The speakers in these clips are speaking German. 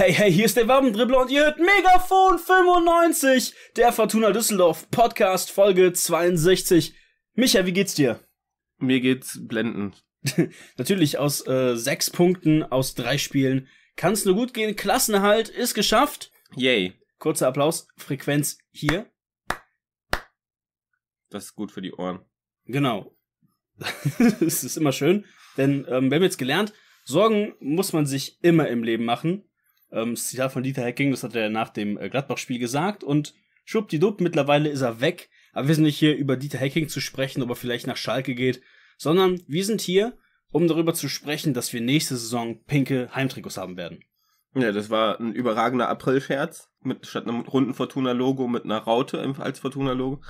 Hey, hey, hier ist der Wappendribbler und ihr hört Megafon 95, der Fortuna Düsseldorf Podcast Folge 62. Micha, wie geht's dir? Mir geht's blendend. Natürlich aus äh, sechs Punkten aus drei Spielen kann's nur gut gehen. Klassenhalt ist geschafft. Yay. Kurzer Applaus, Frequenz hier. Das ist gut für die Ohren. Genau. Es ist immer schön, denn ähm, wir haben jetzt gelernt, Sorgen muss man sich immer im Leben machen. Ähm, das Zitat von Dieter Hecking, das hat er nach dem äh, Gladbach-Spiel gesagt und schwuppdiwupp, mittlerweile ist er weg. Aber wir sind nicht hier über Dieter Hecking zu sprechen, ob er vielleicht nach Schalke geht, sondern wir sind hier, um darüber zu sprechen, dass wir nächste Saison pinke Heimtrikots haben werden. Ja, das war ein überragender April-Scherz, mit statt einem runden Fortuna-Logo mit einer Raute als Fortuna-Logo.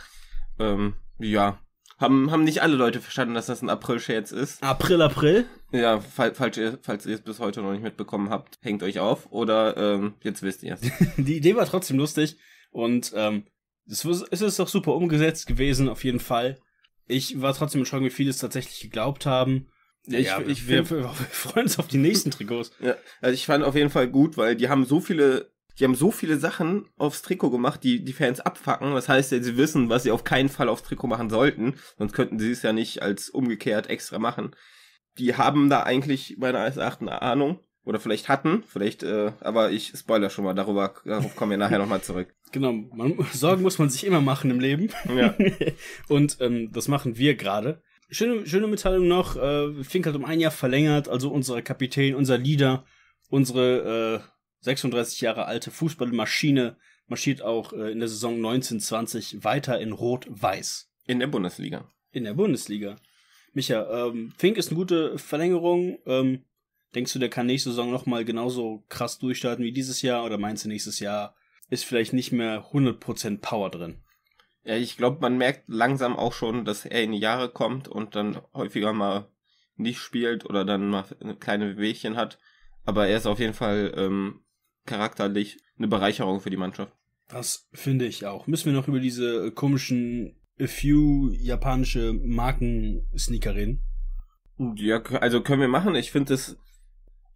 Ähm, ja, haben, haben nicht alle Leute verstanden, dass das ein April-Scherz ist. April, April? Ja, fall, falls ihr, falls es bis heute noch nicht mitbekommen habt, hängt euch auf oder ähm, jetzt wisst ihr es. Die Idee war trotzdem lustig und ähm, es, es ist doch super umgesetzt gewesen, auf jeden Fall. Ich war trotzdem schon, wie viele es tatsächlich geglaubt haben. Ja, ich, ja, ich, ich wir, wir, freuen uns auf die nächsten Trikots. Ja, also ich fand auf jeden Fall gut, weil die haben so viele die haben so viele Sachen aufs Trikot gemacht, die die Fans abfacken. Das heißt, sie wissen, was sie auf keinen Fall aufs Trikot machen sollten. Sonst könnten sie es ja nicht als umgekehrt extra machen. Die haben da eigentlich meiner Erachtens eine Ahnung. Oder vielleicht hatten, vielleicht, äh, aber ich spoiler schon mal, darüber, darauf kommen wir nachher nochmal zurück. Genau, man, Sorgen muss man sich immer machen im Leben. Ja. Und ähm, das machen wir gerade. Schöne, schöne Mitteilung noch, äh, Fink hat um ein Jahr verlängert, also unser Kapitän, unser Leader, unsere äh, 36 Jahre alte Fußballmaschine marschiert auch äh, in der Saison 1920 weiter in Rot-Weiß. In der Bundesliga. In der Bundesliga. Micha, ähm, Fink ist eine gute Verlängerung. Ähm, denkst du, der kann nächste Saison nochmal genauso krass durchstarten wie dieses Jahr? Oder meinst du, nächstes Jahr ist vielleicht nicht mehr 100% Power drin? Ja, ich glaube, man merkt langsam auch schon, dass er in die Jahre kommt und dann häufiger mal nicht spielt oder dann mal kleine Wehchen hat. Aber er ist auf jeden Fall ähm, charakterlich eine Bereicherung für die Mannschaft. Das finde ich auch. Müssen wir noch über diese komischen a few japanische Marken-Sneaker reden? Ja, also können wir machen. Ich finde es,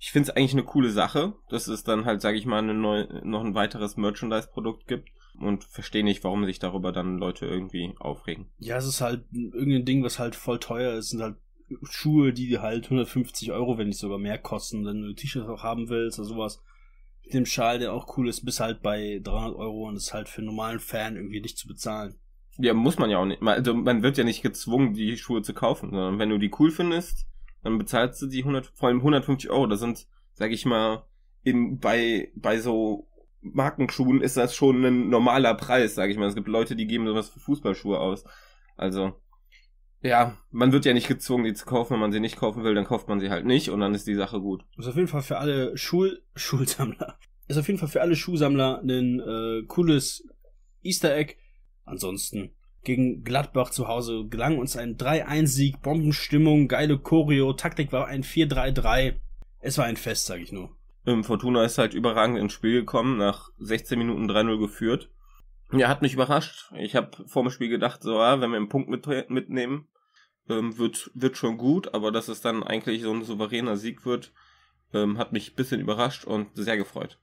ich finde es eigentlich eine coole Sache, dass es dann halt, sage ich mal, neu, noch ein weiteres Merchandise-Produkt gibt und verstehe nicht, warum sich darüber dann Leute irgendwie aufregen. Ja, es ist halt irgendein Ding, was halt voll teuer ist. Es sind halt Schuhe, die halt 150 Euro, wenn nicht sogar mehr kosten, wenn du T-Shirts auch haben willst oder sowas dem Schal, der auch cool ist, bis halt bei 300 Euro und ist halt für einen normalen Fan irgendwie nicht zu bezahlen. Ja, muss man ja auch nicht. Also man wird ja nicht gezwungen, die Schuhe zu kaufen, sondern wenn du die cool findest, dann bezahlst du die 100, vor allem 150 Euro. Das sind, sag ich mal, in, bei, bei so Markenschuhen ist das schon ein normaler Preis, sag ich mal. Es gibt Leute, die geben sowas für Fußballschuhe aus. Also ja, man wird ja nicht gezwungen, die zu kaufen. Wenn man sie nicht kaufen will, dann kauft man sie halt nicht und dann ist die Sache gut. Ist auf jeden Fall für alle Schul Schulsammler. Ist auf jeden Fall für alle Schuhsammler ein äh, cooles Easter Egg. Ansonsten gegen Gladbach zu Hause gelang uns ein 3-1-Sieg, Bombenstimmung, geile Choreo, Taktik war ein 4-3-3. Es war ein Fest, sag ich nur. Ähm, Fortuna ist halt überragend ins Spiel gekommen, nach 16 Minuten 3-0 geführt. Ja, hat mich überrascht. Ich habe vor dem Spiel gedacht, so, ja, ah, wenn wir einen Punkt mit, mitnehmen, ähm, wird, wird schon gut, aber dass es dann eigentlich so ein souveräner Sieg wird, ähm, hat mich ein bisschen überrascht und sehr gefreut.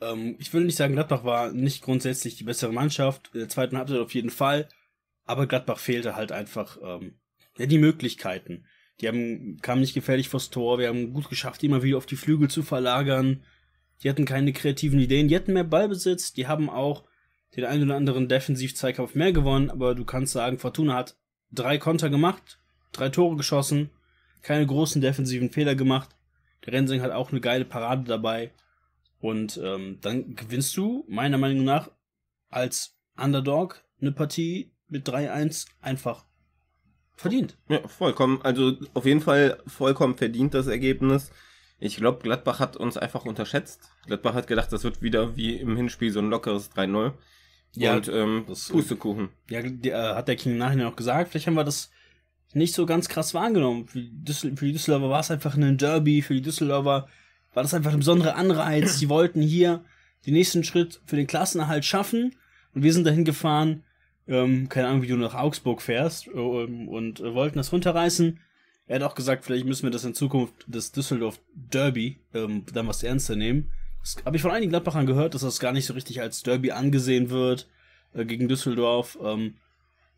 Ähm, ich würde nicht sagen, Gladbach war nicht grundsätzlich die bessere Mannschaft, in der zweiten Halbzeit auf jeden Fall, aber Gladbach fehlte halt einfach ähm, ja, die Möglichkeiten. Die haben, kamen nicht gefährlich vors Tor, wir haben gut geschafft, immer wieder auf die Flügel zu verlagern. Die hatten keine kreativen Ideen, die hatten mehr Ballbesitz, die haben auch den einen oder anderen Defensiv-Zweikampf mehr gewonnen, aber du kannst sagen, Fortuna hat drei Konter gemacht, drei Tore geschossen, keine großen defensiven Fehler gemacht. Der Rensing hat auch eine geile Parade dabei. Und ähm, dann gewinnst du, meiner Meinung nach, als Underdog eine Partie mit 3-1 einfach verdient. Ja, vollkommen. Also auf jeden Fall vollkommen verdient das Ergebnis. Ich glaube, Gladbach hat uns einfach unterschätzt. Gladbach hat gedacht, das wird wieder wie im Hinspiel so ein lockeres 3-0. Ja, und ähm, das, äh, Pustekuchen. Ja, die, äh, hat der King nachher noch gesagt. Vielleicht haben wir das nicht so ganz krass wahrgenommen. Für die, Düssel für die Düsseldorfer war es einfach ein Derby, für die Düsseldorfer war das einfach ein besonderer Anreiz. Sie wollten hier den nächsten Schritt für den Klassenerhalt schaffen und wir sind dahin gefahren, ähm, keine Ahnung, wie du nach Augsburg fährst ähm, und äh, wollten das runterreißen. Er hat auch gesagt, vielleicht müssen wir das in Zukunft, das Düsseldorf Derby, ähm, dann was ernster nehmen. Das habe ich von einigen Gladbachern gehört, dass das gar nicht so richtig als Derby angesehen wird äh, gegen Düsseldorf. Ähm,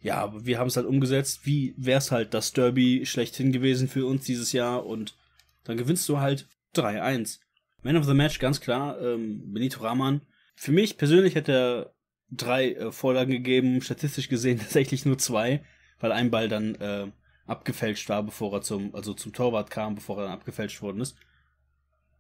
ja, aber wir haben es halt umgesetzt, wie wäre es halt das Derby schlechthin gewesen für uns dieses Jahr und dann gewinnst du halt 3-1. Man of the Match, ganz klar, ähm, Benito Rahman. Für mich persönlich hätte er drei äh, Vorlagen gegeben, statistisch gesehen tatsächlich nur zwei, weil ein Ball dann äh, abgefälscht war, bevor er zum, also zum Torwart kam, bevor er dann abgefälscht worden ist.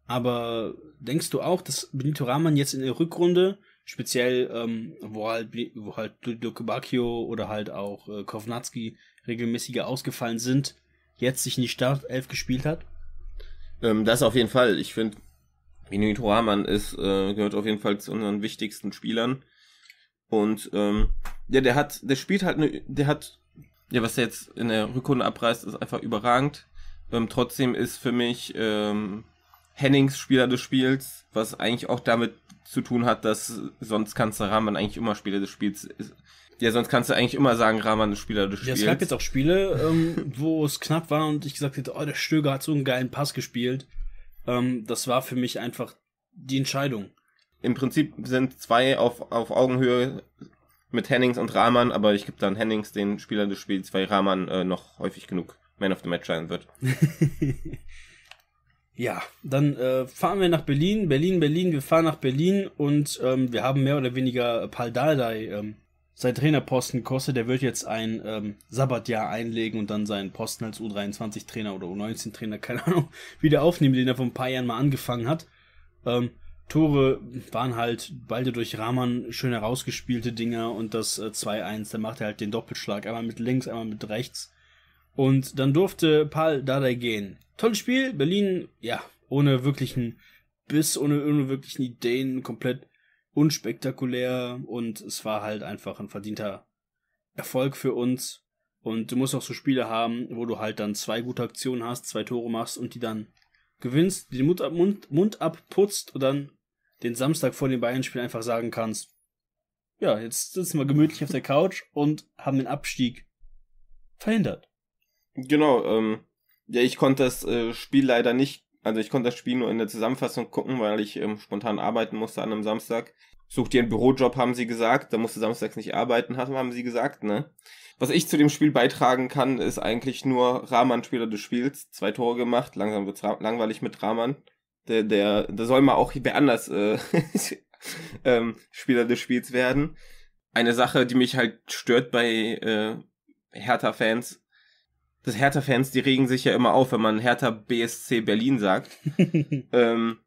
Aber denkst du auch, dass Benito Rahman jetzt in der Rückrunde speziell ähm, wo halt wo halt Dokubakio oder halt auch äh, Kovnatski regelmäßiger ausgefallen sind, jetzt sich in die Startelf gespielt hat? Ähm, das auf jeden Fall. Ich finde, Minui Toraman ist äh, gehört auf jeden Fall zu unseren wichtigsten Spielern und ähm, ja, der hat, der spielt halt, ne, der hat ja, was er jetzt in der Rückrunde abreißt, ist einfach überragend. Ähm, trotzdem ist für mich ähm, Hennings Spieler des Spiels, was eigentlich auch damit zu tun hat, dass sonst kannst du Rahman eigentlich immer Spieler des Spiels Ja, sonst kannst du eigentlich immer sagen, Rahman ist Spieler des Spiels. Ja, es gab jetzt auch Spiele, ähm, wo es knapp war und ich gesagt hätte, oh, der Stöger hat so einen geilen Pass gespielt. Ähm, das war für mich einfach die Entscheidung. Im Prinzip sind zwei auf, auf Augenhöhe mit Hennings und Rahman, aber ich gebe dann Hennings den Spieler des Spiels, weil Rahman äh, noch häufig genug Man of the Match sein wird. Ja, dann äh, fahren wir nach Berlin, Berlin, Berlin, wir fahren nach Berlin und ähm, wir haben mehr oder weniger äh, Pal Dardai, ähm, sein Trainerposten kostet. Der wird jetzt ein ähm, Sabbatjahr einlegen und dann seinen Posten als U23-Trainer oder U19-Trainer, keine Ahnung, wieder aufnehmen, den er vor ein paar Jahren mal angefangen hat. Ähm, Tore waren halt beide durch Rahman schön herausgespielte Dinger und das äh, 2-1, da macht er halt den Doppelschlag, einmal mit links, einmal mit rechts. Und dann durfte Paul Dardai gehen. Tolles Spiel, Berlin, ja, ohne wirklichen Biss, ohne, ohne wirklichen Ideen, komplett unspektakulär und es war halt einfach ein verdienter Erfolg für uns. Und du musst auch so Spiele haben, wo du halt dann zwei gute Aktionen hast, zwei Tore machst und die dann gewinnst, die den Mund, ab, Mund, Mund abputzt und dann den Samstag vor dem Bayern-Spiel einfach sagen kannst, ja, jetzt sitzen wir gemütlich auf der Couch und haben den Abstieg verhindert. Genau, ähm, ja, ich konnte das äh, Spiel leider nicht, also ich konnte das Spiel nur in der Zusammenfassung gucken, weil ich ähm, spontan arbeiten musste an einem Samstag. Such dir einen Bürojob, haben sie gesagt, da musst du samstags nicht arbeiten, haben sie gesagt, ne? Was ich zu dem Spiel beitragen kann, ist eigentlich nur Rahman Spieler des Spiels, zwei Tore gemacht, langsam wird's langweilig mit Rahman. Der, der, der soll mal auch wer anders äh, ähm, Spieler des Spiels werden. Eine Sache, die mich halt stört bei äh, Hertha-Fans, das Hertha-Fans, die regen sich ja immer auf, wenn man Hertha BSC Berlin sagt. ähm,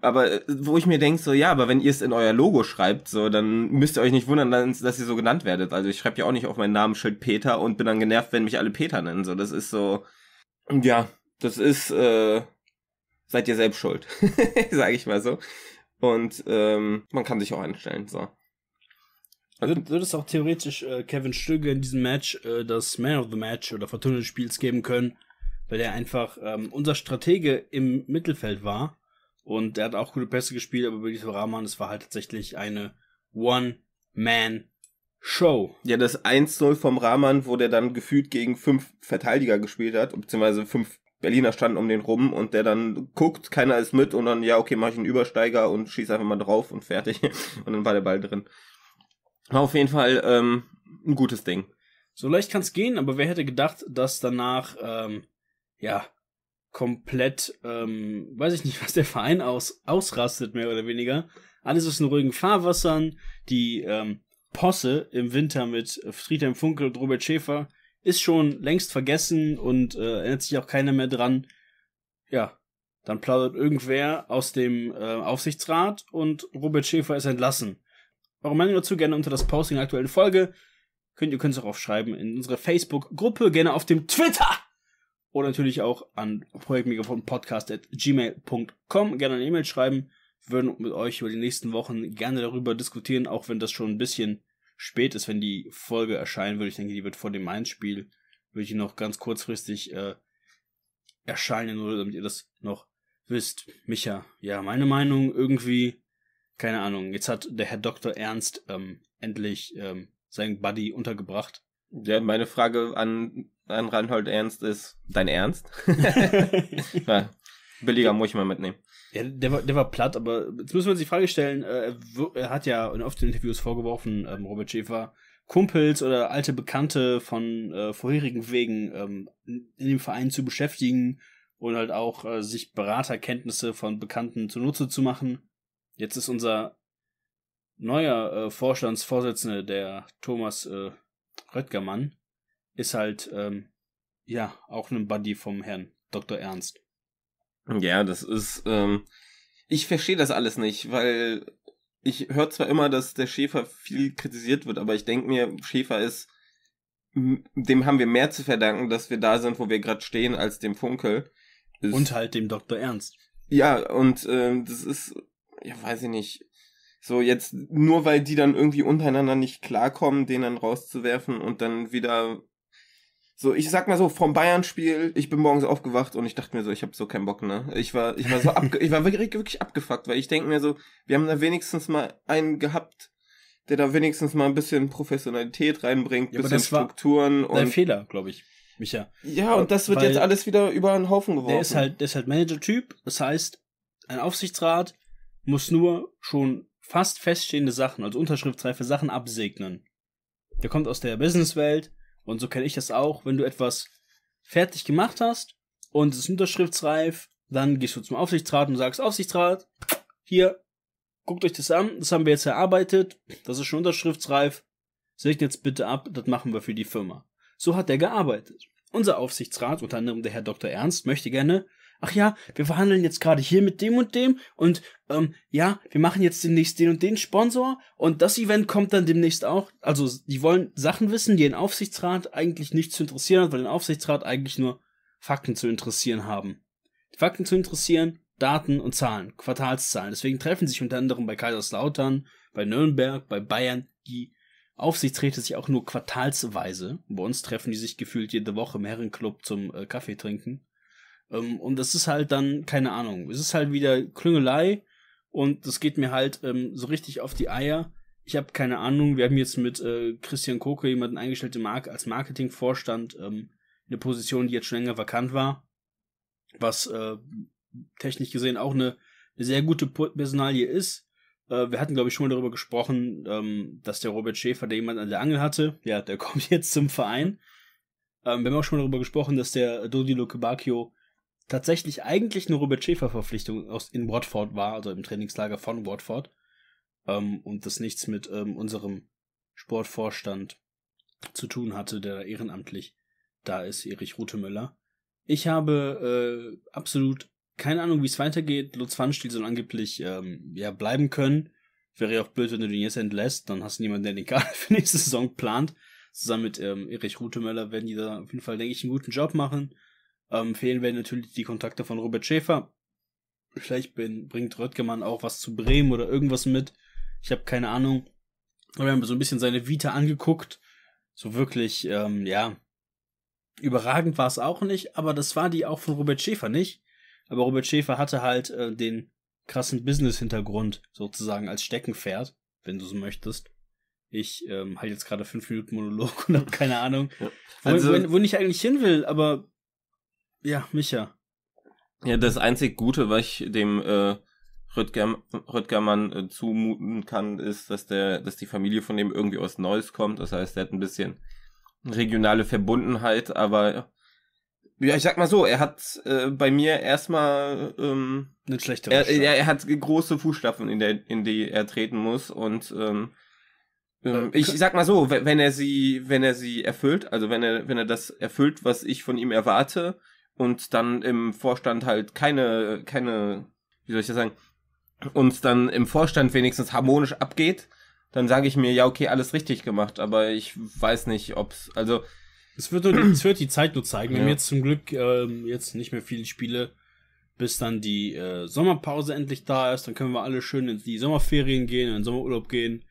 aber äh, wo ich mir denke, so, ja, aber wenn ihr es in euer Logo schreibt, so, dann müsst ihr euch nicht wundern, dass ihr so genannt werdet. Also ich schreibe ja auch nicht auf meinen Namen Schild Peter und bin dann genervt, wenn mich alle Peter nennen. So, das ist so, ja, das ist, äh, seid ihr selbst schuld, sage ich mal so. Und ähm, man kann sich auch einstellen, so. Also es auch theoretisch äh, Kevin Stöger in diesem Match äh, das Man of the Match oder Vertonung des Spiels geben können, weil er einfach ähm, unser Stratege im Mittelfeld war und er hat auch gute Pässe gespielt, aber Benito Rahman, es war halt tatsächlich eine One-Man-Show. Ja, das 1-0 vom Rahman, wo der dann gefühlt gegen fünf Verteidiger gespielt hat, beziehungsweise fünf Berliner standen um den rum und der dann guckt, keiner ist mit und dann, ja, okay, mach ich einen Übersteiger und schieß einfach mal drauf und fertig. Und dann war der Ball drin. War auf jeden Fall ähm, ein gutes Ding. So leicht kann es gehen, aber wer hätte gedacht, dass danach, ähm, ja, komplett, ähm, weiß ich nicht, was der Verein aus, ausrastet, mehr oder weniger. Alles ist in ruhigen Fahrwassern. Die ähm, Posse im Winter mit Friedhelm Funkel und Robert Schäfer ist schon längst vergessen und äh, erinnert sich auch keiner mehr dran. Ja, dann plaudert irgendwer aus dem äh, Aufsichtsrat und Robert Schäfer ist entlassen eure Meinung dazu gerne unter das Posting der aktuellen Folge. Könnt, ihr könnt es auch aufschreiben in unsere Facebook-Gruppe, gerne auf dem Twitter oder natürlich auch an projektmikrofonpodcast.gmail.com gerne eine E-Mail schreiben. Wir würden mit euch über die nächsten Wochen gerne darüber diskutieren, auch wenn das schon ein bisschen spät ist, wenn die Folge erscheinen würde. Ich denke, die wird vor dem Mainz-Spiel, würde ich noch ganz kurzfristig äh, erscheinen, nur damit ihr das noch wisst. Micha, ja, meine Meinung irgendwie keine Ahnung, jetzt hat der Herr Dr. Ernst ähm, endlich ähm, seinen Buddy untergebracht. Ja, meine Frage an, an Reinhold Ernst ist, dein Ernst? ja, billiger muss ich mal mitnehmen. Ja, der war, der war platt, aber jetzt müssen wir uns die Frage stellen, äh, er hat ja in oft in Interviews vorgeworfen, ähm, Robert Schäfer, Kumpels oder alte Bekannte von äh, vorherigen Wegen ähm, in dem Verein zu beschäftigen und halt auch äh, sich Beraterkenntnisse von Bekannten zunutze zu machen. Jetzt ist unser neuer äh, Vorstandsvorsitzender, der Thomas äh, Röttgermann, ist halt ähm, ja auch ein Buddy vom Herrn Dr. Ernst. Ja, das ist. Ähm, ich verstehe das alles nicht, weil ich höre zwar immer, dass der Schäfer viel kritisiert wird, aber ich denke mir, Schäfer ist. Dem haben wir mehr zu verdanken, dass wir da sind, wo wir gerade stehen, als dem Funkel. Ist, und halt dem Dr. Ernst. Ja, und äh, das ist ja, weiß ich nicht, so jetzt nur weil die dann irgendwie untereinander nicht klarkommen, den dann rauszuwerfen und dann wieder so, ich sag mal so, vom Bayern-Spiel, ich bin morgens aufgewacht und ich dachte mir so, ich habe so keinen Bock, ne? Ich war, ich war so abge ich war wirklich, wirklich abgefuckt, weil ich denke mir so, wir haben da wenigstens mal einen gehabt, der da wenigstens mal ein bisschen Professionalität reinbringt, ja, bisschen Strukturen und. Dein Fehler, glaube ich. Micha. Ja, und das wird jetzt alles wieder über einen Haufen geworfen. Der ist halt, der ist halt Manager-Typ, das heißt, ein Aufsichtsrat, muss nur schon fast feststehende Sachen, also unterschriftsreife Sachen absegnen. Der kommt aus der Businesswelt und so kenne ich das auch. Wenn du etwas fertig gemacht hast und es ist unterschriftsreif, dann gehst du zum Aufsichtsrat und sagst, Aufsichtsrat, hier, guckt euch das an, das haben wir jetzt erarbeitet, das ist schon unterschriftsreif, segnet es bitte ab, das machen wir für die Firma. So hat er gearbeitet. Unser Aufsichtsrat, unter anderem der Herr Dr. Ernst, möchte gerne ach ja, wir verhandeln jetzt gerade hier mit dem und dem und ähm, ja, wir machen jetzt demnächst den und den Sponsor und das Event kommt dann demnächst auch. Also die wollen Sachen wissen, die den Aufsichtsrat eigentlich nicht zu interessieren hat, weil den Aufsichtsrat eigentlich nur Fakten zu interessieren haben. Fakten zu interessieren, Daten und Zahlen, Quartalszahlen. Deswegen treffen sich unter anderem bei Kaiserslautern, bei Nürnberg, bei Bayern die Aufsichtsräte sich auch nur quartalsweise. Bei uns treffen die sich gefühlt jede Woche im Herrenclub zum äh, Kaffee trinken. Ähm, und das ist halt dann, keine Ahnung, es ist halt wieder Klüngelei und das geht mir halt ähm, so richtig auf die Eier. Ich habe keine Ahnung, wir haben jetzt mit äh, Christian Koke jemanden eingestellt Mark als Marketingvorstand, ähm, eine Position, die jetzt schon länger vakant war, was äh, technisch gesehen auch eine, eine sehr gute Personalie ist äh, wir hatten, glaube ich, schon mal darüber gesprochen, ähm, dass der Robert Schäfer, der jemand an der Angel hatte, ja, der kommt jetzt zum Verein. Ähm, wir haben auch schon mal darüber gesprochen, dass der Dodi Lukebakio tatsächlich eigentlich eine Robert Schäfer-Verpflichtung in Watford war, also im Trainingslager von Watford. Ähm, und das nichts mit ähm, unserem Sportvorstand zu tun hatte, der da ehrenamtlich da ist, Erich Rutemüller. Ich habe äh, absolut keine Ahnung, wie es weitergeht. Lutz Pfannstiel soll angeblich ähm, ja, bleiben können. Wäre ja auch blöd, wenn du den jetzt entlässt. Dann hast du niemanden, der den Kader für nächste Saison plant. Zusammen mit ähm, Erich Rutemöller werden die da auf jeden Fall, denke ich, einen guten Job machen. Ähm, fehlen werden natürlich die Kontakte von Robert Schäfer. Vielleicht bin, bringt Röttgemann auch was zu Bremen oder irgendwas mit. Ich habe keine Ahnung. wir haben so ein bisschen seine Vita angeguckt. So wirklich, ähm, ja, überragend war es auch nicht, aber das war die auch von Robert Schäfer nicht. Aber Robert Schäfer hatte halt äh, den krassen Business-Hintergrund sozusagen als Steckenpferd, wenn du so möchtest. Ich ähm, halte jetzt gerade fünf Minuten Monolog und habe keine Ahnung, ja. also, wo, wo, wo ich eigentlich hin will, aber ja, Micha. Ja, das einzig Gute, was ich dem äh, Rüttger, Rüttgermann äh, zumuten kann, ist, dass der, dass die Familie von dem irgendwie aus Neues kommt. Das heißt, er hat ein bisschen regionale Verbundenheit, aber ja, ich sag mal so, er hat äh, bei mir erstmal ähm, nicht schlechte er, ja, er hat große Fußstapfen, in, der, in die er treten muss und ähm, ähm, äh, ich sag mal so, wenn, wenn er sie, wenn er sie erfüllt, also wenn er, wenn er das erfüllt, was ich von ihm erwarte, und dann im Vorstand halt keine, keine, wie soll ich das sagen, und dann im Vorstand wenigstens harmonisch abgeht, dann sage ich mir, ja, okay, alles richtig gemacht, aber ich weiß nicht, ob's, also. Es wird, es wird die Zeit nur zeigen. Wir ja. haben jetzt zum Glück ähm, jetzt nicht mehr viele Spiele, bis dann die äh, Sommerpause endlich da ist. Dann können wir alle schön in die Sommerferien gehen, in den Sommerurlaub gehen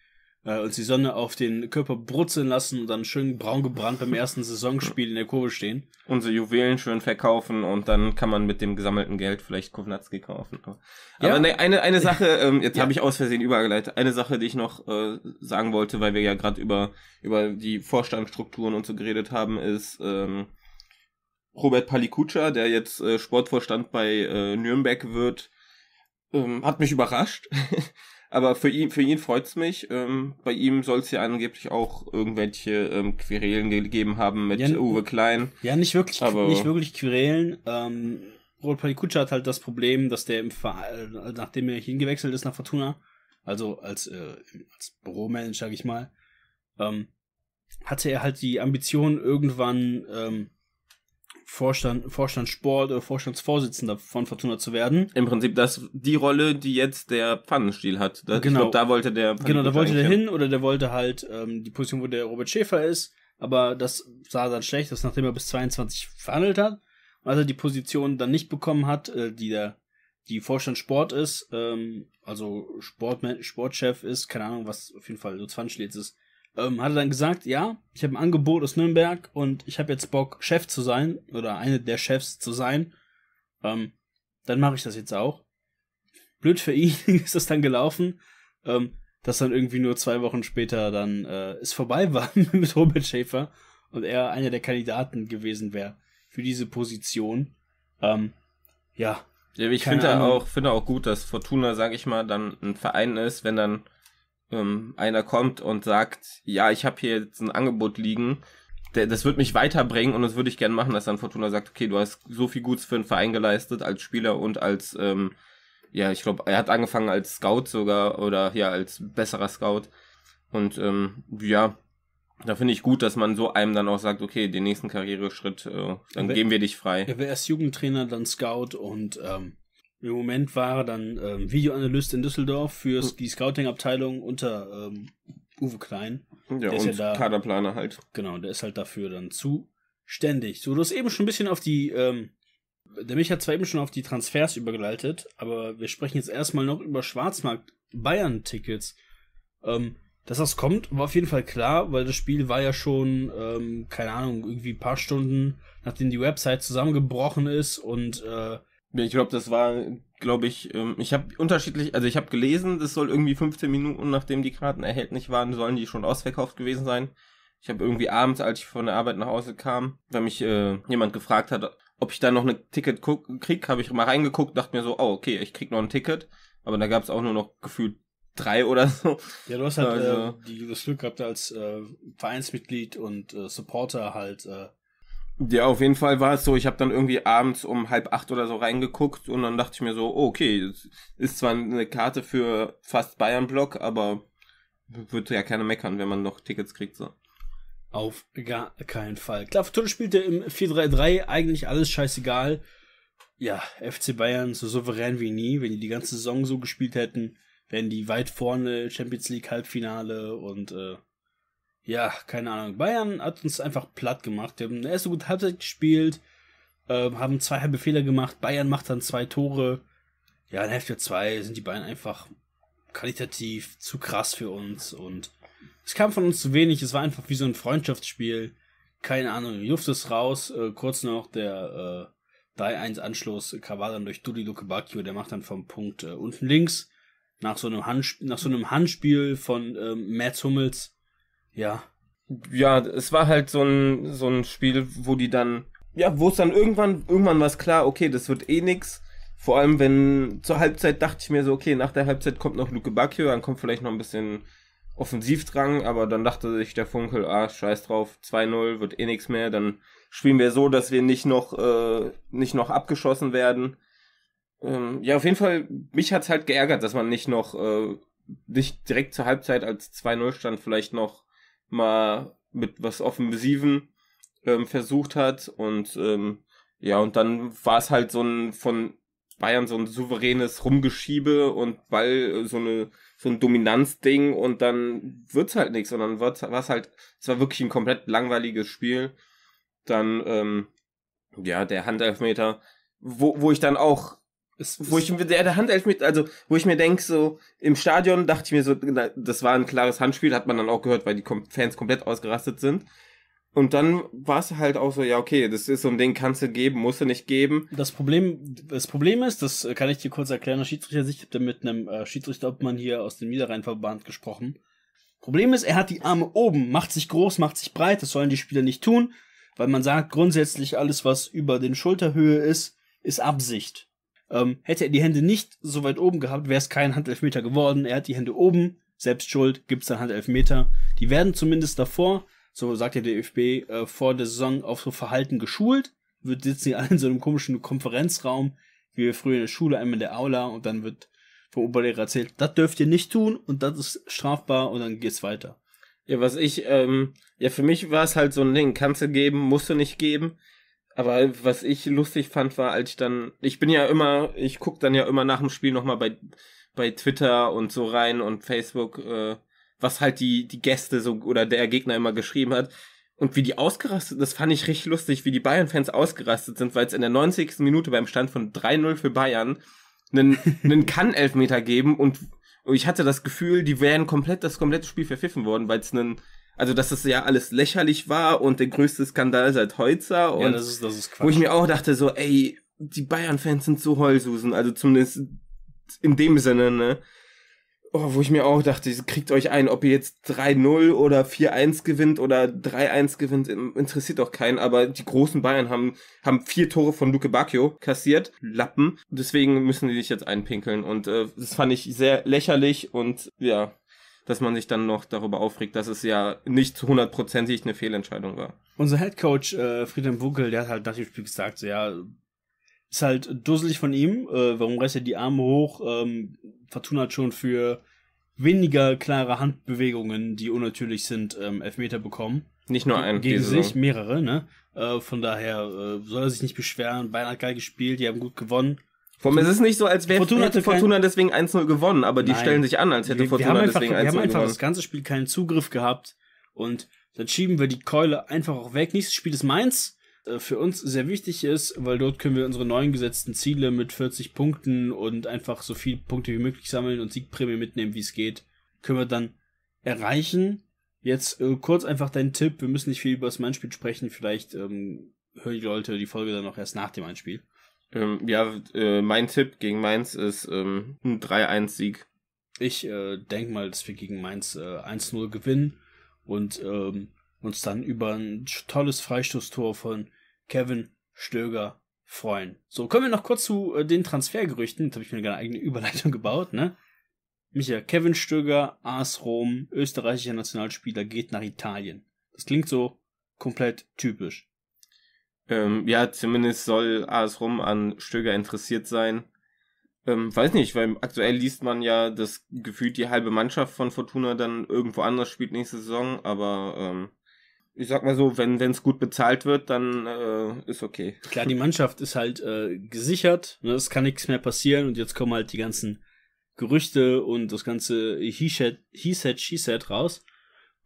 äh, uns die Sonne auf den Körper brutzeln lassen und dann schön braun gebrannt beim ersten Saisonspiel in der Kurve stehen. Unsere Juwelen schön verkaufen und dann kann man mit dem gesammelten Geld vielleicht Kovnatski kaufen. Aber, ja. ne, eine, eine Sache, ähm, jetzt ja. habe ich aus Versehen übergeleitet, eine Sache, die ich noch äh, sagen wollte, weil wir ja gerade über, über die Vorstandsstrukturen und so geredet haben, ist... Ähm, Robert Palikutscher, der jetzt äh, Sportvorstand bei äh, Nürnberg wird, ähm, hat mich überrascht. Aber für ihn, für ihn freut's mich. Ähm, bei ihm soll es ja angeblich auch irgendwelche ähm, Querelen gegeben haben mit ja, Uwe Klein. Ja, nicht wirklich, aber nicht wirklich Querelen. Ähm, Robert Palikutscher hat halt das Problem, dass der im Verein, äh, nachdem er hingewechselt ist nach Fortuna, also als, äh, als Büromanager, sag ich mal, ähm, hatte er halt die Ambition, irgendwann ähm, Vorstand, Vorstand oder Vorstandsvorsitzender von Fortuna zu werden. Im Prinzip das die Rolle, die jetzt der Pfannenstiel hat. Das, genau. Glaub, da wollte der Genau, da wollte der hin oder der wollte halt ähm, die Position, wo der Robert Schäfer ist, aber das sah dann schlecht, dass nachdem er bis 22 verhandelt hat und er die Position dann nicht bekommen hat, äh, die der die Vorstand ist, ähm, also Sportman Sportchef ist, keine Ahnung, was auf jeden Fall so Pfannenstiel jetzt ist, ähm, er dann gesagt, ja, ich habe ein Angebot aus Nürnberg und ich habe jetzt Bock, Chef zu sein oder eine der Chefs zu sein. Ähm, dann mache ich das jetzt auch. Blöd für ihn ist das dann gelaufen, ähm, dass dann irgendwie nur zwei Wochen später dann äh, es vorbei war mit Robert Schäfer und er einer der Kandidaten gewesen wäre für diese Position. Ähm, ja. ja ich finde auch, find auch gut, dass Fortuna, sage ich mal, dann ein Verein ist, wenn dann ähm, einer kommt und sagt, ja, ich habe hier jetzt ein Angebot liegen, der, das wird mich weiterbringen und das würde ich gerne machen, dass dann Fortuna sagt, okay, du hast so viel Gutes für den Verein geleistet als Spieler und als, ähm, ja, ich glaube, er hat angefangen als Scout sogar oder ja, als besserer Scout. Und ähm, ja, da finde ich gut, dass man so einem dann auch sagt, okay, den nächsten Karriereschritt, äh, dann wer, geben wir dich frei. Er wäre erst Jugendtrainer, dann Scout und ähm, im Moment war er dann ähm, Videoanalyst in Düsseldorf für hm. die Scouting-Abteilung unter ähm, Uwe Klein. Ja, der und ist ja da, Kaderplaner halt. Genau, der ist halt dafür dann zuständig. So, du hast eben schon ein bisschen auf die, ähm, der Mich hat zwar eben schon auf die Transfers übergeleitet, aber wir sprechen jetzt erstmal noch über Schwarzmarkt Bayern-Tickets. Ähm, dass das kommt, war auf jeden Fall klar, weil das Spiel war ja schon, ähm, keine Ahnung, irgendwie ein paar Stunden, nachdem die Website zusammengebrochen ist und äh, ich glaube, das war, glaube ich, ähm, ich habe unterschiedlich, also ich habe gelesen, das soll irgendwie 15 Minuten, nachdem die Karten erhältlich waren, sollen die schon ausverkauft gewesen sein. Ich habe irgendwie abends, als ich von der Arbeit nach Hause kam, weil mich äh, jemand gefragt hat, ob ich da noch ein ne Ticket krieg, habe ich mal reingeguckt, dachte mir so, oh, okay, ich krieg noch ein Ticket. Aber da gab es auch nur noch gefühlt drei oder so. Ja, du hast halt äh, also, äh, die, das Glück gehabt, als äh, Vereinsmitglied und äh, Supporter halt äh, ja, auf jeden Fall war es so, ich habe dann irgendwie abends um halb acht oder so reingeguckt und dann dachte ich mir so, oh, okay, ist zwar eine Karte für fast Bayern-Block, aber würde ja keiner meckern, wenn man noch Tickets kriegt. So. Auf gar keinen Fall. Klar, Tuchel spielte im 4-3-3 eigentlich alles scheißegal. Ja, FC Bayern so souverän wie nie. Wenn die die ganze Saison so gespielt hätten, wären die weit vorne Champions League Halbfinale und äh, ja, keine Ahnung. Bayern hat uns einfach platt gemacht. Wir haben eine erste gute Halbzeit gespielt, äh, haben zwei halbe Fehler gemacht. Bayern macht dann zwei Tore. Ja, in Hälfte 2 sind die Bayern einfach qualitativ zu krass für uns und es kam von uns zu wenig. Es war einfach wie so ein Freundschaftsspiel. Keine Ahnung, die Luft ist raus. Äh, kurz noch der äh, 3-1-Anschluss Kavalan dann durch Dudi Lukebakio. Der macht dann vom Punkt äh, unten links nach so einem, nach so einem Handspiel von ähm, Mats Hummels ja. Ja, es war halt so ein, so ein Spiel, wo die dann, ja, wo es dann irgendwann, irgendwann war es klar, okay, das wird eh nix. Vor allem, wenn zur Halbzeit dachte ich mir so, okay, nach der Halbzeit kommt noch Luke Bacchio, dann kommt vielleicht noch ein bisschen Offensivdrang, aber dann dachte sich der Funkel, ah, scheiß drauf, 2-0, wird eh nix mehr, dann spielen wir so, dass wir nicht noch, äh, nicht noch abgeschossen werden. Ähm, ja, auf jeden Fall, mich hat's halt geärgert, dass man nicht noch, äh, nicht direkt zur Halbzeit als 2-0 stand, vielleicht noch mal mit was Offensiven ähm, versucht hat. Und ähm, ja, und dann war es halt so ein von Bayern so ein souveränes Rumgeschiebe und Ball äh, so eine so ein Dominanzding und dann wird's halt nichts und dann wird's was halt es war wirklich ein komplett langweiliges Spiel dann ähm, ja der Handelfmeter wo wo ich dann auch es, wo ich mir der, der Handelfmeter, also wo ich mir denke, so im Stadion dachte ich mir so, das war ein klares Handspiel, hat man dann auch gehört, weil die Fans komplett ausgerastet sind. Und dann war es halt auch so, ja, okay, das ist so ein Ding, kannst du geben, musst du nicht geben. Das Problem, das Problem ist, das äh, kann ich dir kurz erklären, aus Schiedsrichtersicht, ich habe da mit einem äh, Schiedsrichterobmann hier aus dem Niederrheinverband gesprochen. Problem ist, er hat die Arme oben, macht sich groß, macht sich breit, das sollen die Spieler nicht tun, weil man sagt, grundsätzlich alles, was über den Schulterhöhe ist, ist Absicht. Ähm, hätte er die Hände nicht so weit oben gehabt, wäre es kein Handelfmeter geworden. Er hat die Hände oben, selbst schuld, gibt es dann Handelfmeter. Die werden zumindest davor, so sagt ja der DFB, äh, vor der Saison auf so Verhalten geschult. Wird sitzen die alle in so einem komischen Konferenzraum, wie wir früher in der Schule, einmal in der Aula und dann wird vom Oberlehrer erzählt, das dürft ihr nicht tun und das ist strafbar und dann geht's weiter. Ja, was ich, ähm, ja, für mich war es halt so ein Ding, kannst du geben, musst du nicht geben. Aber was ich lustig fand, war, als ich dann, ich bin ja immer, ich guck dann ja immer nach dem Spiel nochmal bei, bei Twitter und so rein und Facebook, äh, was halt die, die Gäste so oder der Gegner immer geschrieben hat. Und wie die ausgerastet, das fand ich richtig lustig, wie die Bayern-Fans ausgerastet sind, weil es in der 90. Minute beim Stand von 3-0 für Bayern einen, einen Kann-Elfmeter geben und ich hatte das Gefühl, die wären komplett das komplette Spiel verpfiffen worden, weil es einen also dass das ja alles lächerlich war und der größte Skandal seit Heutzer und ja, das ist, das ist Quatsch. wo ich mir auch dachte so, ey, die Bayern-Fans sind so Heulsusen, also zumindest in dem Sinne, ne? Oh, wo ich mir auch dachte, kriegt euch ein, ob ihr jetzt 3-0 oder 4-1 gewinnt oder 3-1 gewinnt, interessiert doch keinen, aber die großen Bayern haben, haben vier Tore von Luke Bacchio kassiert, Lappen, deswegen müssen die sich jetzt einpinkeln und äh, das fand ich sehr lächerlich und ja, dass man sich dann noch darüber aufregt, dass es ja nicht zu hundertprozentig eine Fehlentscheidung war. Unser Headcoach äh, Friedhelm Wunkel, der hat halt nach dem Spiel gesagt, so ja, ist halt dusselig von ihm, äh, warum reißt er die Arme hoch? Ähm, Fortuna hat schon für weniger klare Handbewegungen, die unnatürlich sind, ähm, Elfmeter bekommen. Nicht nur einen. Gegen sich, mehrere, ne? Äh, von daher äh, soll er sich nicht beschweren. Bayern hat geil gespielt, die haben gut gewonnen. Vom, es ist nicht so, als wäre Fortuna, hätte Fortuna kein... deswegen 1-0 gewonnen, aber die Nein. stellen sich an, als hätte wir, Fortuna deswegen 1-0 gewonnen. Wir haben einfach gewonnen. das ganze Spiel keinen Zugriff gehabt und dann schieben wir die Keule einfach auch weg. Nächstes Spiel ist meins. Äh, für uns sehr wichtig ist, weil dort können wir unsere neuen gesetzten Ziele mit 40 Punkten und einfach so viele Punkte wie möglich sammeln und Siegprämie mitnehmen, wie es geht, können wir dann erreichen. Jetzt äh, kurz einfach deinen Tipp. Wir müssen nicht viel über das Mainspiel sprechen. Vielleicht ähm, hören die Leute die Folge dann auch erst nach dem Einspiel. Ähm, ja, äh, mein Tipp gegen Mainz ist ähm, ein 3-1-Sieg. Ich äh, denke mal, dass wir gegen Mainz äh, 1-0 gewinnen und ähm, uns dann über ein tolles Freistoßtor von Kevin Stöger freuen. So, kommen wir noch kurz zu äh, den Transfergerüchten. Jetzt habe ich mir eine eigene Überleitung gebaut, ne? Micha, Kevin Stöger, Ars Rom, österreichischer Nationalspieler, geht nach Italien. Das klingt so komplett typisch. Ähm, ja, zumindest soll AS Rom an Stöger interessiert sein. Ähm, weiß nicht, weil aktuell liest man ja, das gefühlt die halbe Mannschaft von Fortuna dann irgendwo anders spielt nächste Saison, aber ähm, ich sag mal so, wenn es gut bezahlt wird, dann äh, ist okay. Klar, die Mannschaft ist halt äh, gesichert, ne? es kann nichts mehr passieren und jetzt kommen halt die ganzen Gerüchte und das ganze He Said, He Said, She Said raus.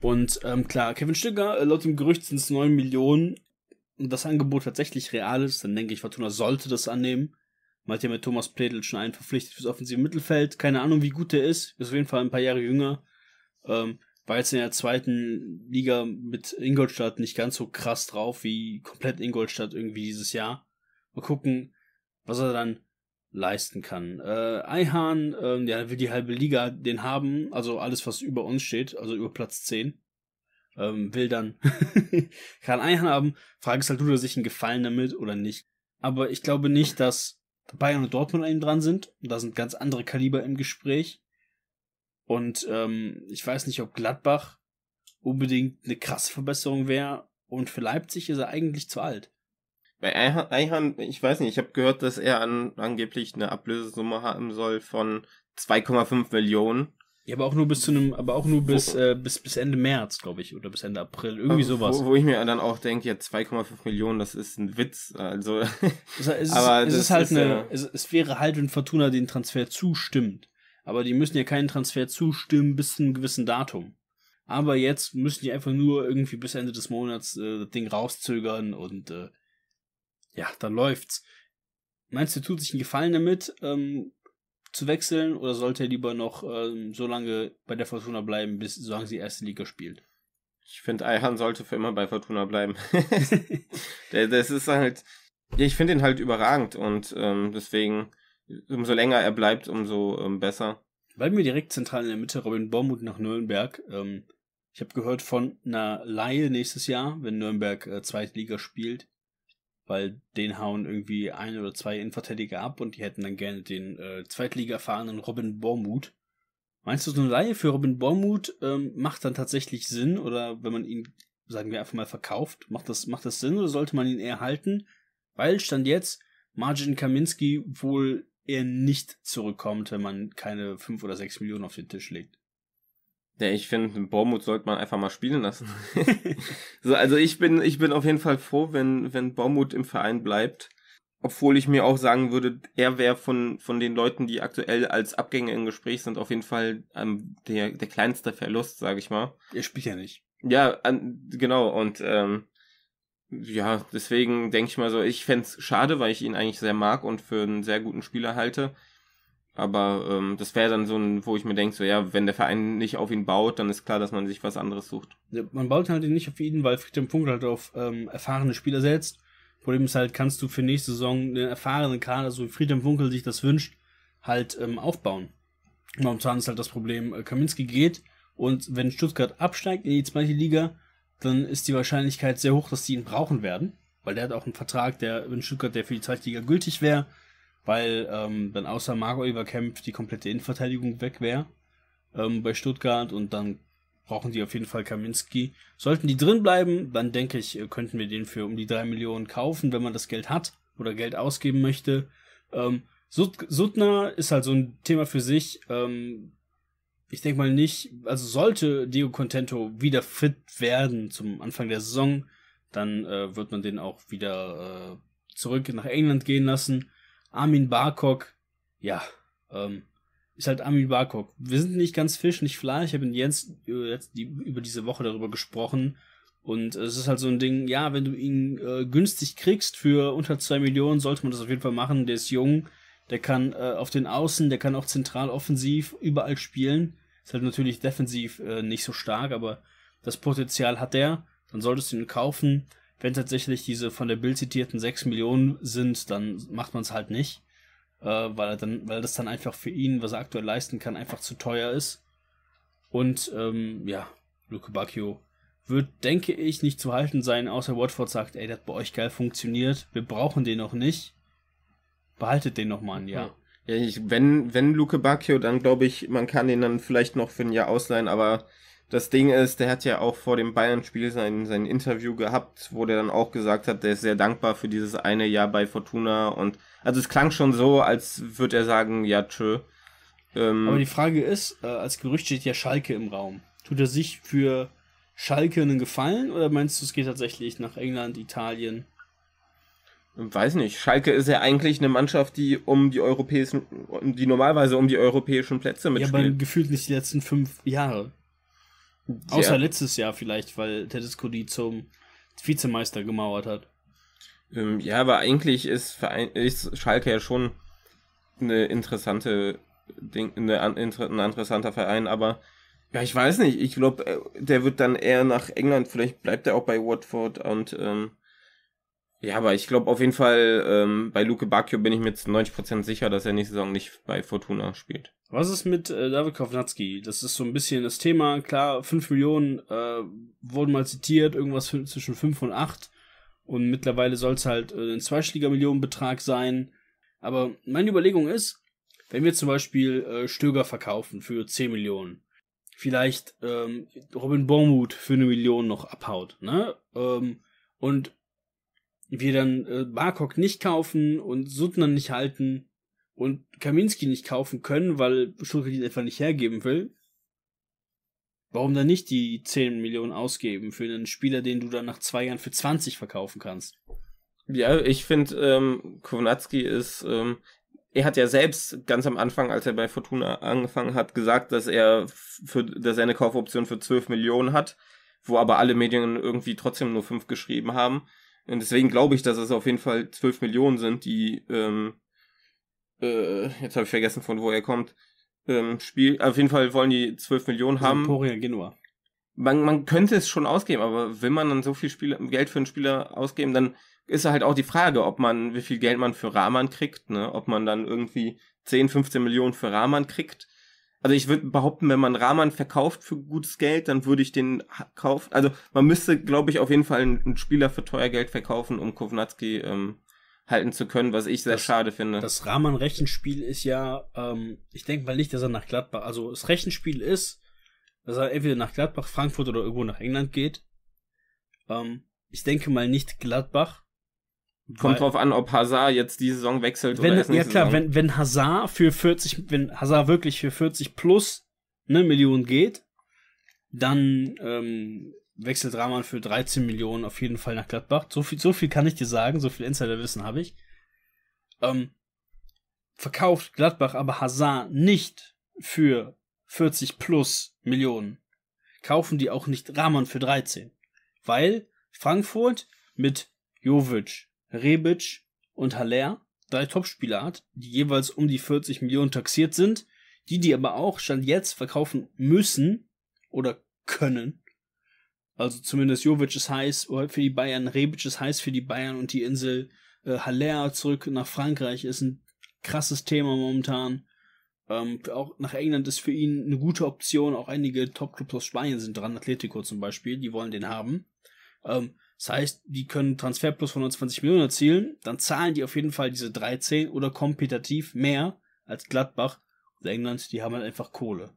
Und ähm, klar, Kevin Stöger, äh, laut dem Gerücht sind es 9 Millionen das Angebot tatsächlich real ist, dann denke ich, Fortuna sollte das annehmen. Man hat ja mit Thomas Pledel schon einen verpflichtet fürs offensive Mittelfeld. Keine Ahnung, wie gut der ist. Ist auf jeden Fall ein paar Jahre jünger. Ähm, war jetzt in der zweiten Liga mit Ingolstadt nicht ganz so krass drauf wie komplett Ingolstadt irgendwie dieses Jahr. Mal gucken, was er dann leisten kann. Äh, Eihan, ähm, ja, will die halbe Liga den haben, also alles, was über uns steht, also über Platz 10 ähm, will dann, kann einhaben. Frage ist halt, tut er sich einen Gefallen damit oder nicht. Aber ich glaube nicht, dass Bayern und Dortmund an ihm dran sind. Da sind ganz andere Kaliber im Gespräch. Und ähm, ich weiß nicht, ob Gladbach unbedingt eine krasse Verbesserung wäre. Und für Leipzig ist er eigentlich zu alt. Bei Eihan, ich weiß nicht, ich habe gehört, dass er an, angeblich eine Ablösesumme haben soll von 2,5 Millionen. Ja, aber auch nur bis zu einem, aber auch nur bis, wo, äh, bis, bis Ende März, glaube ich, oder bis Ende April, irgendwie sowas. Wo, wo ich mir dann auch denke, ja, 2,5 Millionen, das ist ein Witz, also. Es, es, aber es ist halt ist, eine, es, es wäre halt, wenn Fortuna den Transfer zustimmt. Aber die müssen ja keinen Transfer zustimmen bis zu einem gewissen Datum. Aber jetzt müssen die einfach nur irgendwie bis Ende des Monats äh, das Ding rauszögern und äh, ja, dann läuft's. Meinst du, tut sich ein Gefallen damit? Ähm, zu wechseln oder sollte er lieber noch ähm, so lange bei der Fortuna bleiben, bis solange sie erste Liga spielt? Ich finde, Eihan sollte für immer bei Fortuna bleiben. das ist halt, ich finde ihn halt überragend und ähm, deswegen, umso länger er bleibt, umso ähm, besser. Weil wir direkt zentral in der Mitte Robin Bormuth nach Nürnberg. Ähm, ich habe gehört von einer Laie nächstes Jahr, wenn Nürnberg äh, Zweitliga spielt weil den hauen irgendwie ein oder zwei Innenverteidiger ab und die hätten dann gerne den äh, Zweitliga erfahrenen Robin Bormuth. Meinst du, so eine Laie für Robin Bormuth ähm, macht dann tatsächlich Sinn oder wenn man ihn, sagen wir einfach mal, verkauft, macht das, macht das Sinn oder sollte man ihn eher halten? Weil Stand jetzt Margin Kaminski wohl eher nicht zurückkommt, wenn man keine 5 oder 6 Millionen auf den Tisch legt. Ja, ich finde, Bormut sollte man einfach mal spielen lassen. so, also ich bin, ich bin auf jeden Fall froh, wenn, wenn Bormut im Verein bleibt. Obwohl ich mir auch sagen würde, er wäre von, von den Leuten, die aktuell als Abgänger im Gespräch sind, auf jeden Fall ähm, der, der kleinste Verlust, sage ich mal. Er spielt ja nicht. Ja, an, genau. Und ähm, ja, deswegen denke ich mal so, ich fände es schade, weil ich ihn eigentlich sehr mag und für einen sehr guten Spieler halte. Aber ähm, das wäre dann so ein, wo ich mir denke, so ja, wenn der Verein nicht auf ihn baut, dann ist klar, dass man sich was anderes sucht. Man baut halt nicht auf ihn, weil Friedhelm Funkel halt auf ähm, erfahrene Spieler setzt. Problem ist halt, kannst du für nächste Saison einen erfahrenen Kader, so wie Friedhelm Funkel sich das wünscht, halt ähm, aufbauen. Momentan ist halt das Problem, äh, Kaminski geht und wenn Stuttgart absteigt in die zweite Liga, dann ist die Wahrscheinlichkeit sehr hoch, dass sie ihn brauchen werden, weil der hat auch einen Vertrag, der in Stuttgart, der für die zweite Liga gültig wäre weil ähm, dann außer Marco Eberkämpf die komplette Innenverteidigung weg wäre ähm, bei Stuttgart und dann brauchen die auf jeden Fall Kaminski. Sollten die drin bleiben, dann denke ich, äh, könnten wir den für um die 3 Millionen kaufen, wenn man das Geld hat oder Geld ausgeben möchte. Ähm, Sutner ist halt so ein Thema für sich. Ähm, ich denke mal nicht, also sollte Diego Contento wieder fit werden zum Anfang der Saison, dann äh, wird man den auch wieder äh, zurück nach England gehen lassen. Armin Barkok, ja, ähm, ist halt Armin Barkok. Wir sind nicht ganz Fisch, nicht Fleisch. Ich habe mit Jens über diese Woche darüber gesprochen. Und äh, es ist halt so ein Ding, ja, wenn du ihn äh, günstig kriegst für unter 2 Millionen, sollte man das auf jeden Fall machen. Der ist jung, der kann äh, auf den Außen, der kann auch zentral offensiv überall spielen. Ist halt natürlich defensiv äh, nicht so stark, aber das Potenzial hat der. Dann solltest du ihn kaufen wenn tatsächlich diese von der Bild zitierten 6 Millionen sind, dann macht man es halt nicht, äh, weil, er dann, weil das dann einfach für ihn, was er aktuell leisten kann, einfach zu teuer ist. Und ähm, ja, Luke Bacchio wird, denke ich, nicht zu halten sein, außer Watford sagt, ey, das hat bei euch geil funktioniert, wir brauchen den noch nicht. Behaltet den noch mal ein Jahr. Ja, ich, wenn, wenn Luke Bacchio, dann glaube ich, man kann ihn dann vielleicht noch für ein Jahr ausleihen, aber das Ding ist, der hat ja auch vor dem Bayern-Spiel sein, sein Interview gehabt, wo der dann auch gesagt hat, der ist sehr dankbar für dieses eine Jahr bei Fortuna und also es klang schon so, als würde er sagen, ja, tschö. Ähm, Aber die Frage ist, äh, als Gerücht steht ja Schalke im Raum. Tut er sich für Schalke einen Gefallen oder meinst du, es geht tatsächlich nach England, Italien? Weiß nicht. Schalke ist ja eigentlich eine Mannschaft, die um die europäischen, die normalerweise um die europäischen Plätze mitspielt. Ja, aber gefühlt nicht die letzten fünf Jahre. Ja. Außer letztes Jahr vielleicht, weil Tedesco die zum Vizemeister gemauert hat. Ähm, ja, aber eigentlich ist, ist Schalke ja schon eine interessante Ding, eine, ein interessanter Verein, aber ja, ich weiß nicht. Ich glaube, äh, der wird dann eher nach England. Vielleicht bleibt er auch bei Watford und ähm, ja, aber ich glaube auf jeden Fall ähm, bei Luke Bacchio bin ich mir zu 90% sicher, dass er nächste Saison nicht bei Fortuna spielt. Was ist mit äh, David Kovnatski? Das ist so ein bisschen das Thema. Klar, 5 Millionen äh, wurden mal zitiert, irgendwas zwischen 5 und 8. Und mittlerweile soll es halt äh, ein Zweischläger-Millionenbetrag sein. Aber meine Überlegung ist, wenn wir zum Beispiel äh, Stöger verkaufen für 10 Millionen, vielleicht ähm, Robin Bormuth für eine Million noch abhaut, ne? Ähm, und wir dann äh, Barkok nicht kaufen und Suttner nicht halten, und Kaminski nicht kaufen können, weil Stuttgart ihn einfach nicht hergeben will, warum dann nicht die 10 Millionen ausgeben für einen Spieler, den du dann nach zwei Jahren für 20 verkaufen kannst? Ja, ich finde, ähm, Kownatski ist, ähm, er hat ja selbst ganz am Anfang, als er bei Fortuna angefangen hat, gesagt, dass er für, dass er eine Kaufoption für 12 Millionen hat, wo aber alle Medien irgendwie trotzdem nur 5 geschrieben haben. Und deswegen glaube ich, dass es auf jeden Fall 12 Millionen sind, die ähm, äh, jetzt habe ich vergessen, von wo er kommt, ähm, Spiel, auf jeden Fall wollen die 12 Millionen also haben. Poria Genua. Man, man könnte es schon ausgeben, aber wenn man dann so viel Spieler, Geld für einen Spieler ausgeben, dann ist halt auch die Frage, ob man, wie viel Geld man für Rahman kriegt, ne? Ob man dann irgendwie 10, 15 Millionen für Rahman kriegt. Also ich würde behaupten, wenn man Rahman verkauft für gutes Geld, dann würde ich den kaufen. Also man müsste, glaube ich, auf jeden Fall einen, Spieler für teuer Geld verkaufen, um Kovnatski ähm, halten zu können, was ich sehr das, schade finde. Das Rahman-Rechenspiel ist ja, ähm, ich denke mal nicht, dass er nach Gladbach, also das Rechenspiel ist, dass er entweder nach Gladbach, Frankfurt oder irgendwo nach England geht. Ähm, ich denke mal nicht Gladbach. Kommt drauf an, ob Hazard jetzt die Saison wechselt wenn, oder Ja klar, wenn, wenn Hazard für 40, wenn Hazard wirklich für 40 plus ne, Millionen geht, dann ähm, wechselt Rahman für 13 Millionen auf jeden Fall nach Gladbach. So viel, so viel kann ich dir sagen, so viel Insiderwissen habe ich. Ähm, verkauft Gladbach aber Hazard nicht für 40 plus Millionen, kaufen die auch nicht Rahman für 13. Weil Frankfurt mit Jovic, Rebic und Haller drei Topspieler hat, die jeweils um die 40 Millionen taxiert sind, die die aber auch Stand jetzt verkaufen müssen oder können, also zumindest Jovic ist heiß äh, für die Bayern, Rebic ist heiß für die Bayern und die Insel äh, Haller zurück nach Frankreich ist ein krasses Thema momentan. Ähm, auch nach England ist für ihn eine gute Option. Auch einige Top-Clubs aus Spanien sind dran, Atletico zum Beispiel, die wollen den haben. Ähm, das heißt, die können Transferplus von 29 Millionen erzielen, dann zahlen die auf jeden Fall diese 13 oder kompetitiv mehr als Gladbach und England, die haben halt einfach Kohle.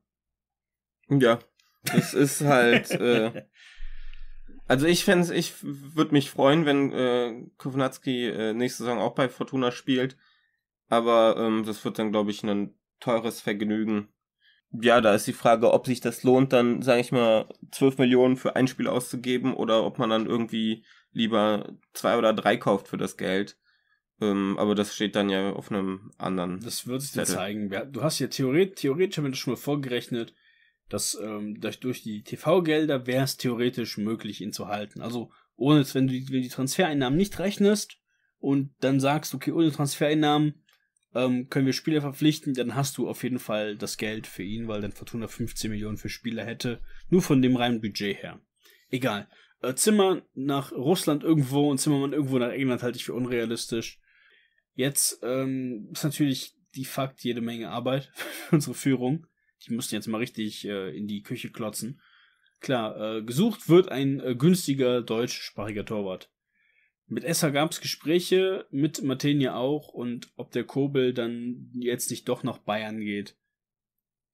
Ja, das ist halt äh, Also ich fände ich würde mich freuen, wenn äh, Kovnatski äh, nächste Saison auch bei Fortuna spielt. Aber ähm, das wird dann, glaube ich, ein teures Vergnügen. Ja, da ist die Frage, ob sich das lohnt, dann, sage ich mal, 12 Millionen für ein Spiel auszugeben oder ob man dann irgendwie lieber zwei oder drei kauft für das Geld. Ähm, aber das steht dann ja auf einem anderen. Das wird sich dir zeigen. Du hast ja theoretisch, theoretisch haben wir das schon mal vorgerechnet dass ähm, durch, durch die TV-Gelder wäre es theoretisch möglich, ihn zu halten. Also ohne, wenn du, wenn die Transfereinnahmen nicht rechnest und dann sagst, okay, ohne Transfereinnahmen ähm, können wir Spieler verpflichten, dann hast du auf jeden Fall das Geld für ihn, weil dann Fortuna 15 Millionen für Spieler hätte, nur von dem reinen Budget her. Egal. Äh, Zimmer nach Russland irgendwo und Zimmermann irgendwo nach England halte ich für unrealistisch. Jetzt ähm, ist natürlich die Fakt jede Menge Arbeit für unsere Führung die müssen jetzt mal richtig äh, in die Küche klotzen. Klar, äh, gesucht wird ein äh, günstiger deutschsprachiger Torwart. Mit Esser gab es Gespräche, mit Matenia auch und ob der Kobel dann jetzt nicht doch nach Bayern geht.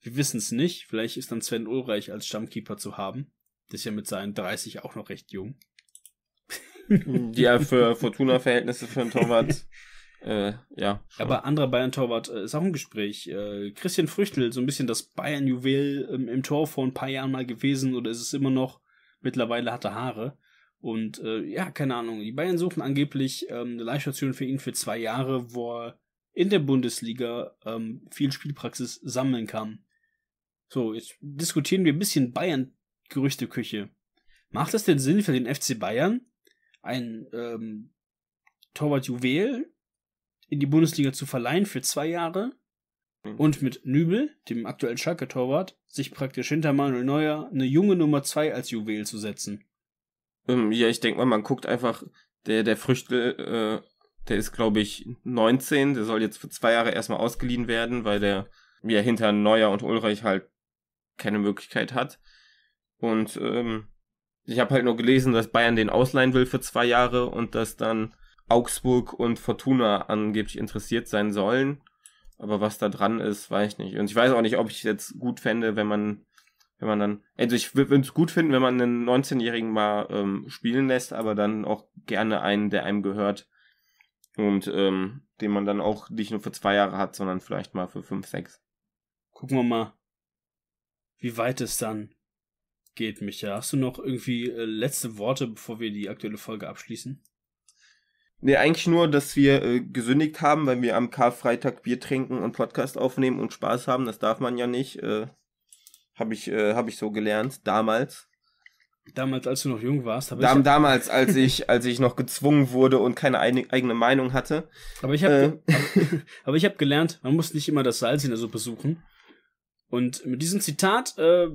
Wir wissen es nicht, vielleicht ist dann Sven Ulreich als Stammkeeper zu haben. Das ist ja mit seinen 30 auch noch recht jung. Ja, für Fortuna-Verhältnisse für einen Torwart Äh, ja. Schon. Aber anderer Bayern-Torwart äh, ist auch im Gespräch. Äh, Christian Früchtel, so ein bisschen das Bayern-Juwel ähm, im Tor vor ein paar Jahren mal gewesen oder ist es immer noch? Mittlerweile hat er Haare. Und äh, ja, keine Ahnung. Die Bayern suchen angeblich ähm, eine Leihstation für ihn für zwei Jahre, wo er in der Bundesliga ähm, viel Spielpraxis sammeln kann. So, jetzt diskutieren wir ein bisschen Bayern-Gerüchteküche. Macht es denn Sinn für den FC Bayern, ein ähm, Torwart-Juwel in die Bundesliga zu verleihen für zwei Jahre mhm. und mit Nübel, dem aktuellen Schalke-Torwart, sich praktisch hinter Manuel Neuer eine junge Nummer zwei als Juwel zu setzen. Ähm, ja, ich denke mal, man guckt einfach, der, der Früchte, äh, der ist, glaube ich, 19, der soll jetzt für zwei Jahre erstmal ausgeliehen werden, weil der ja hinter Neuer und Ulreich halt keine Möglichkeit hat. Und ähm, ich habe halt nur gelesen, dass Bayern den ausleihen will für zwei Jahre und dass dann Augsburg und Fortuna angeblich interessiert sein sollen. Aber was da dran ist, weiß ich nicht. Und ich weiß auch nicht, ob ich es jetzt gut fände, wenn man, wenn man dann. Also ich würde es gut finden, wenn man einen 19-Jährigen mal ähm, spielen lässt, aber dann auch gerne einen, der einem gehört. Und ähm, den man dann auch nicht nur für zwei Jahre hat, sondern vielleicht mal für fünf, sechs. Gucken wir mal, wie weit es dann geht, Micha. Hast du noch irgendwie äh, letzte Worte, bevor wir die aktuelle Folge abschließen? Nee, eigentlich nur, dass wir äh, gesündigt haben, weil wir am Karfreitag Bier trinken und Podcast aufnehmen und Spaß haben. Das darf man ja nicht. Äh, habe ich, äh, hab ich so gelernt, damals. Damals, als du noch jung warst, habe Dam ich. Damals, als ich, als ich noch gezwungen wurde und keine eigene Meinung hatte. Aber ich habe äh. aber, aber hab gelernt, man muss nicht immer das Salz in der Suppe suchen. Und mit diesem Zitat äh,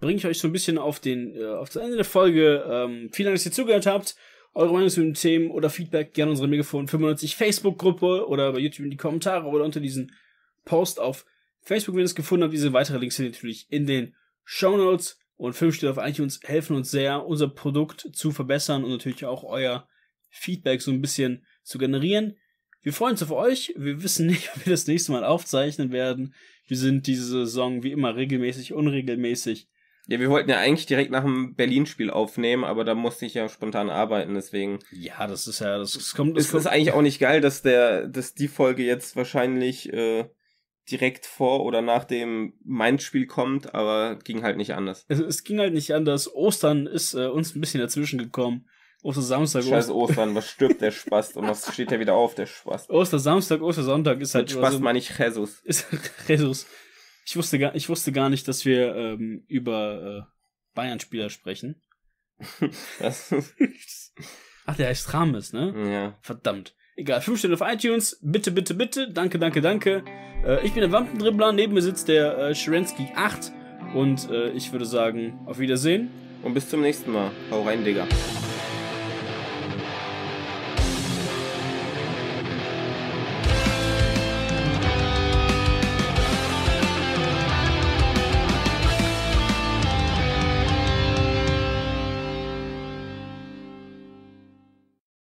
bringe ich euch so ein bisschen auf den äh, auf das Ende der Folge. Ähm, vielen Dank, dass ihr zugehört habt. Eure Meinung zu den Themen oder Feedback gerne unsere Megafon 95 Facebook-Gruppe oder bei YouTube in die Kommentare oder unter diesen Post auf Facebook, wenn ihr es gefunden habt. Diese weiteren Links sind natürlich in den Show Notes und 5 steht auf iTunes, helfen uns sehr, unser Produkt zu verbessern und natürlich auch euer Feedback so ein bisschen zu generieren. Wir freuen uns auf euch. Wir wissen nicht, ob wir das nächste Mal aufzeichnen werden. Wir sind diese Saison wie immer regelmäßig, unregelmäßig. Ja, wir wollten ja eigentlich direkt nach dem Berlin-Spiel aufnehmen, aber da musste ich ja spontan arbeiten, deswegen. Ja, das ist ja, das, das kommt. Das es kommt. ist eigentlich auch nicht geil, dass der, dass die Folge jetzt wahrscheinlich äh, direkt vor oder nach dem Mainz-Spiel kommt, aber ging halt nicht anders. Es, es ging halt nicht anders. Ostern ist äh, uns ein bisschen dazwischen gekommen. Ostersamstag. Scheiß Ostern, was stirbt der Spast und was steht da wieder auf, der Spast. Ostersamstag, Ostersonntag ist halt. Mit Spaß so, meine ich Jesus. Ist Jesus. Ich wusste gar, ich wusste gar nicht, dass wir ähm, über äh, Bayern-Spieler sprechen. Ach, der heißt Rames, ne? Ja. Verdammt. Egal, 5 Sterne auf iTunes. Bitte, bitte, bitte. Danke, danke, danke. Äh, ich bin der Wampendribbler. Neben mir sitzt der äh, Schirensky 8. Und äh, ich würde sagen, auf Wiedersehen. Und bis zum nächsten Mal. Hau rein, Digga.